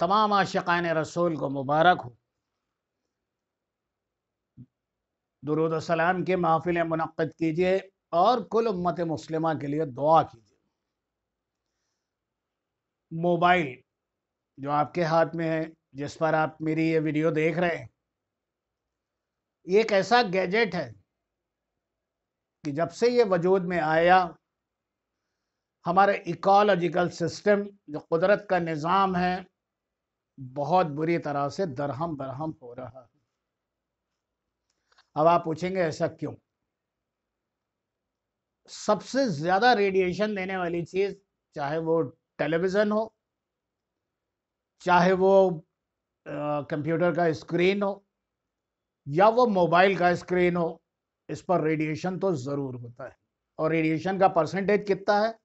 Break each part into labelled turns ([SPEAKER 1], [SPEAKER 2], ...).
[SPEAKER 1] तमाम आशान रसूल को मुबारक हो दरुद सलाम के महफिल मुनद कीजिए और कुल उम्मत मुस्लिमा के लिए दुआ कीजिए मोबाइल जो आपके हाथ में है जिस पर आप मेरी ये वीडियो देख रहे हैं ये एक ऐसा गैजेट है कि जब से ये वजूद में आया हमारे इकोलॉजिकल सिस्टम जो कुदरत का निज़ाम है बहुत बुरी तरह से दरहम बरहम हो रहा है अब आप पूछेंगे ऐसा क्यों सबसे ज्यादा रेडिएशन देने वाली चीज चाहे वो टेलीविजन हो चाहे वो कंप्यूटर का स्क्रीन हो या वो मोबाइल का स्क्रीन हो इस पर रेडिएशन तो ज़रूर होता है और रेडिएशन का परसेंटेज कितना है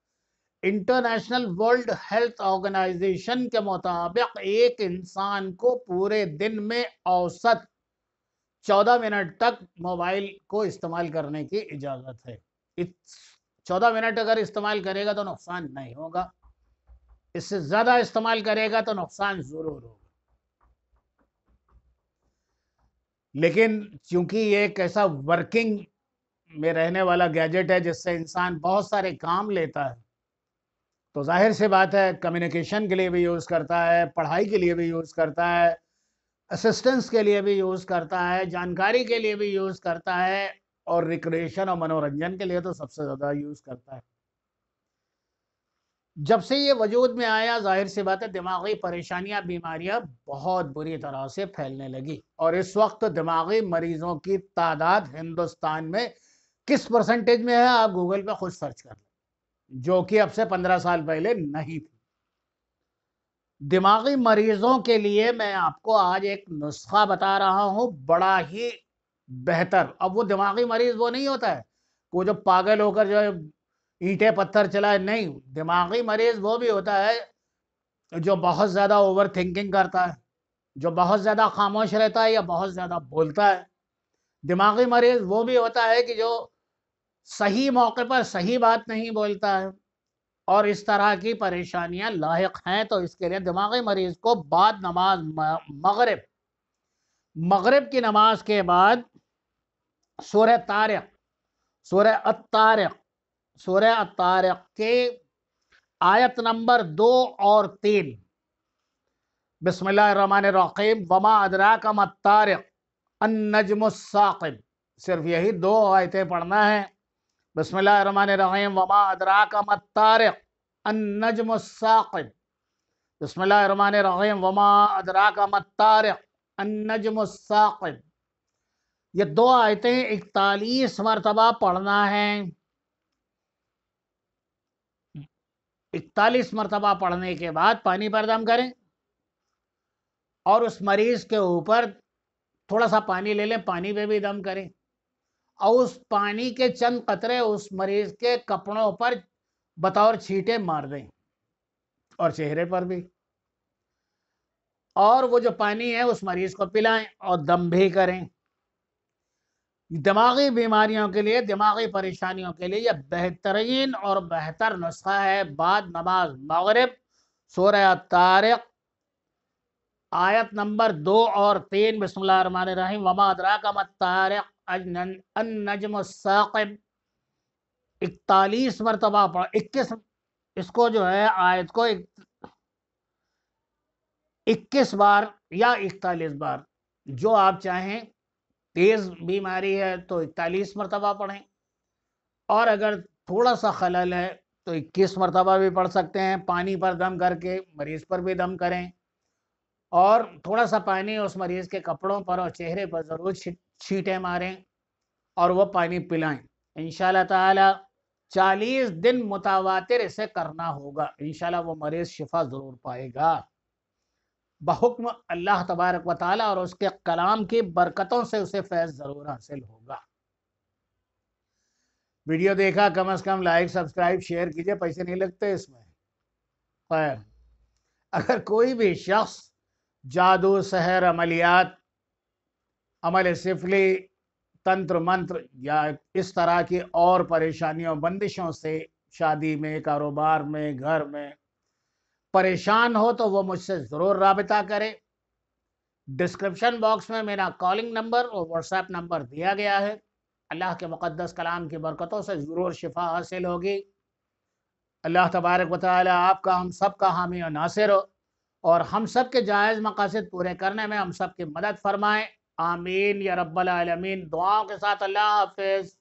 [SPEAKER 1] इंटरनेशनल वर्ल्ड हेल्थ ऑर्गेनाइजेशन के मुताबिक एक इंसान को पूरे दिन में औसत 14 मिनट तक मोबाइल को इस्तेमाल करने की इजाज़त है चौदह मिनट अगर इस्तेमाल करेगा तो नुकसान नहीं होगा इससे ज़्यादा इस्तेमाल करेगा तो नुकसान ज़रूर होगा लेकिन चूंकि ये एक ऐसा वर्किंग में रहने वाला गैजेट है जिससे इंसान बहुत सारे काम लेता है तो जाहिर सी बात है कम्युनिकेशन के लिए भी यूज़ करता है पढ़ाई के लिए भी यूज़ करता है असिस्टेंस के लिए भी यूज़ करता है जानकारी के लिए भी यूज़ करता है और रिक्रिएशन और मनोरंजन के लिए तो सबसे ज़्यादा यूज़ करता है जब से ये वजूद में आया जाहिर सी बात है दिमागी परेशानियां बीमारियां बहुत बुरी तरह से फैलने लगी और इस वक्त दिमागी मरीजों की तादाद हिंदुस्तान में किस परसेंटेज में है आप गूगल पे खुद सर्च कर लें जो कि अब से पंद्रह साल पहले नहीं थी दिमागी मरीजों के लिए मैं आपको आज एक नुस्खा बता रहा हूँ बड़ा ही बेहतर अब वो दिमागी मरीज वो नहीं होता है वो जो पागल होकर जो है ईंटे पत्थर चलाए नहीं दिमागी मरीज वो भी होता है जो बहुत ज़्यादा ओवर थिंकिंग करता है जो बहुत ज़्यादा खामोश रहता है या बहुत ज़्यादा बोलता है दिमागी मरीज वो भी होता है कि जो सही मौके पर सही बात नहीं बोलता है और इस तरह की परेशानियां लाक हैं तो इसके लिए दिमागी मरीज को बाद नमाज मगरब मगरब की नमाज के बाद सूर्य तारक सूर्य अतारक सूर्य अतारक के आयत नंबर दो और तीन बसमीम वमा मतारक अन अनजमसाकिब सिर्फ यही दो आयतें पढ़ना है बसमीम का का ये दो आयतें इकतालीस मरतबा पढ़ना है इकतालीस मरतबा पढ़ने के बाद पानी पर दम करें और उस मरीज़ के ऊपर थोड़ा सा पानी ले लें पानी पे भी दम करें और उस पानी के चंद कतरे उस मरीज के कपड़ों पर बतौर छींटे मार दें और चेहरे पर भी और वो जो पानी है उस मरीज को पिलाएं और दम भी करें दिमागी बीमारियों के लिए दिमागी परेशानियों के लिए यह बेहतरीन और बेहतर नुस्खा है बाद नमाज मगरब सोरह तारक आयत नंबर दो और तीन बिस्मिल्लाह रहीम वमा अदरा का मत तारक नजम साकिब इकतालीस मरतबा पढ़ा इक्कीस इसको जो है आयत को इक्कीस बार या इकतालीस बार जो आप चाहें तेज़ बीमारी है तो इकतालीस मरतबा पढ़ें और अगर थोड़ा सा खलल है तो इक्कीस मरतबा भी पढ़ सकते हैं पानी पर दम करके मरीज़ पर भी दम करें और थोड़ा सा पानी उस मरीज़ के कपड़ों पर और चेहरे पर ज़रूर छिट छींटे मारें और वह पानी पिलाएं इन ताला चालीस दिन मुतावातिर इसे करना होगा इनशाला वो मरीज शिफा ज़रूर पाएगा बहुक्म अल्लाह तबारक व और उसके कलाम की बरकतों से उसे फैज़ ज़रूर हासिल होगा वीडियो देखा कम अज़ कम लाइक सब्सक्राइब शेयर कीजिए पैसे नहीं लगते इसमें खैर अगर कोई भी शख्स जादू सहर अमलियात अमल सिफली तंत्र मंत्र या इस तरह की और परेशानियों बंदिशों से शादी में कारोबार में घर में परेशान हो तो वो मुझसे ज़रूर रबता करे डिस्क्रिप्शन बॉक्स में मेरा कॉलिंग नंबर और व्हाट्सएप नंबर दिया गया है अल्लाह के मुक़दस कलाम की बरकतों से ज़रूर शिफा हासिल होगी अल्लाह तबारक वाली आपका हम सब का हामी और नासिर हो और हम सब के जायज़ मकासद पूरे करने में हम सब की मदद फरमाएँ आमीन या रब्बल आलमीन दुआओं के साथ अल्लाह हाफिज़